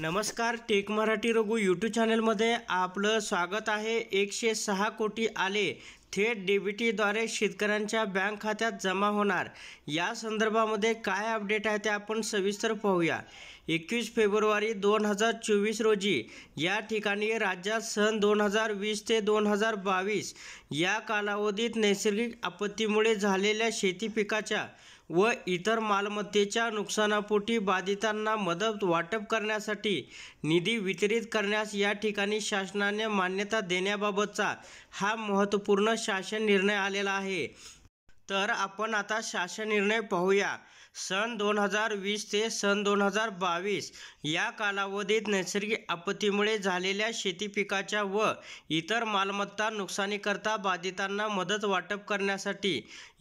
नमस्कार take Marathi Raghu YouTube चॅनलमध्ये आपलं स्वागत आहे एकशे सहा कोटी आले थेट डीबीटीद्वारे शेतकऱ्यांच्या बँक खात्यात जमा होणार या संदर्भामध्ये काय अपडेट आहे ते आपण सविस्तर पाहूया एकवीस फेब्रुवारी दोन हजार चोवीस रोजी या ठिकाणी राज्यात सन दोन हजार वीस ते दोन हजार बावीस या कालावधीत नैसर्गिक आपत्तीमुळे झालेल्या शेती पिकाच्या व इतर मालमत्तेच्या नुकसानापोटी बाधितांना मदत वाटप करण्यासाठी निधी वितरित करण्यास या ठिकाणी शासनाने मान्यता देण्याबाबतचा हा महत्त्वपूर्ण शासन निर्णय आलेला आहे तर आपण आता शासन निर्णय पाहूया सन दोन हजार वीस ते सन दोन हजार बावीस या कालावधीत नैसर्गिक आपत्तीमुळे झालेल्या शेती पिकाच्या व इतर मालमत्ता नुकसानीकरता बाधितांना मदत वाटप करण्यासाठी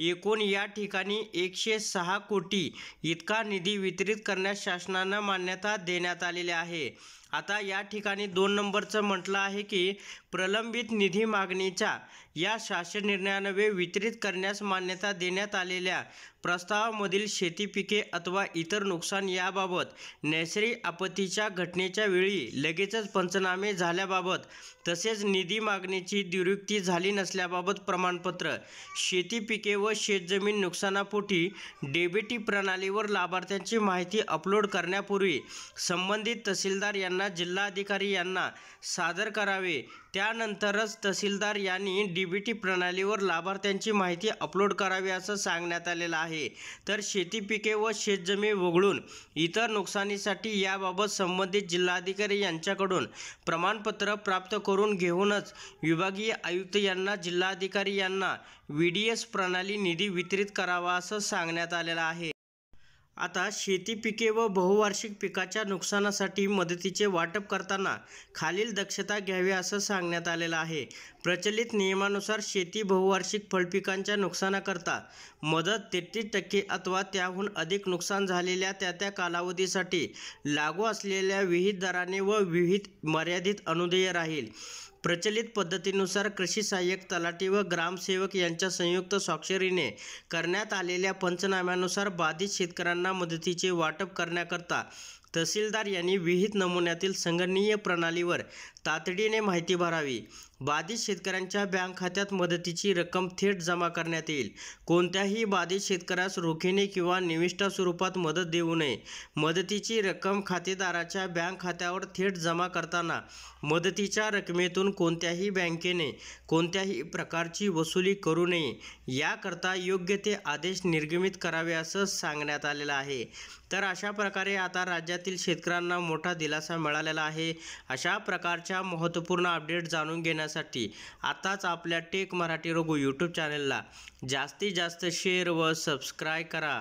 एकूण या ठिकाणी एकशे सहा कोटी इतका निधी वितरित करण्यास शासनानं मान्यता देण्यात आलेली आहे आता या ठिकाणी दोन नंबरचं म्हटलं आहे की प्रलंबित निधी मागणीच्या या शासन निर्णयानवे वितरित करण्यास मान्यता देण्यात आलेल्या प्रस्तावामधील शेती शेती पिके अथवा इतर नुकसान याबाबत नैसर्गिक आपत्तीच्या घटनेच्या वेळी लगेचच पंचनामे झाल्याबाबत तसेच निधी मागणीची दुरुक्ती झाली नसल्याबाबत प्रमाणपत्र शेती पिके व शेतजमीन नुकसानापोटी डेबिटी प्रणालीवर लाभार्थ्यांची माहिती अपलोड करण्यापूर्वी संबंधित तहसीलदार यांना जिल्हाधिकारी यांना सादर करावे त्यानंतरच तहसीलदार यांनी डीबीटी प्रणालीवर लाभार्थ्यांची माहिती अपलोड करावी असं सांगण्यात आलेलं आहे तर शेती पिके व शेतजमीन वगळून इतर नुकसानीसाठी याबाबत संबंधित जिल्हाधिकारी यांच्याकडून प्रमाणपत्र प्राप्त करून घेऊनच विभागीय आयुक्त यांना जिल्हाधिकारी यांना व्ही डी एस प्रणाली निधी वितरित करावा असं सांगण्यात आलेलं आहे आता शेती पिके व बहुवार्षिक पिकाच्या नुकसानासाठी मदतीचे वाटप करताना खालील दक्षता घ्यावी असं सांगण्यात आलेलं आहे प्रचलित नियमानुसार शेती बहुवार्षिक फळपिकांच्या नुकसानाकरता मदत तेहतीस टक्के अथवा त्याहून अधिक नुकसान झालेल्या त्या त्या कालावधीसाठी लागू असलेल्या विहित दराने व विहित मर्यादित अनुदेय राहील प्रचलित पद्धतीनुसार कृषी सहाय्यक तलाठी व ग्रामसेवक यांच्या संयुक्त स्वाक्षरीने करण्यात आलेल्या पंचनाम्यानुसार बाधित शेतकऱ्यांना मदतीचे वाटप करण्याकरता तहसीलदार यांनी विहित नमुन्यातील संगणनीय प्रणालीवर तातडीने माहिती भरावी बाधित शेतकऱ्यांच्या बँक खात्यात मदतीची रक्कम थेट जमा करण्यात येईल कोणत्याही बाधित शेतकऱ्यास रोखीने किंवा निविष्ठा स्वरूपात मदत देऊ नये मदतीची रक्कम खातेदाराच्या बँक खात्यावर थेट जमा करताना मदतीच्या रकमेतून कोणत्याही बँकेने कोणत्याही प्रकारची वसुली करू नये याकरता योग्य ते आदेश निर्गमित करावे असं सांगण्यात आलेलं आहे तर अशा प्रकारे आता राज्यातील शेतकऱ्यांना मोठा दिलासा मिळालेला आहे अशा प्रकारच्या महत्त्वपूर्ण अपडेट जाणून घेण्यासाठी साठी आताच आपल्या टेक मराठी रघु यूट्यूब चॅनलला जास्तीत जास्त शेअर व सबस्क्राईब करा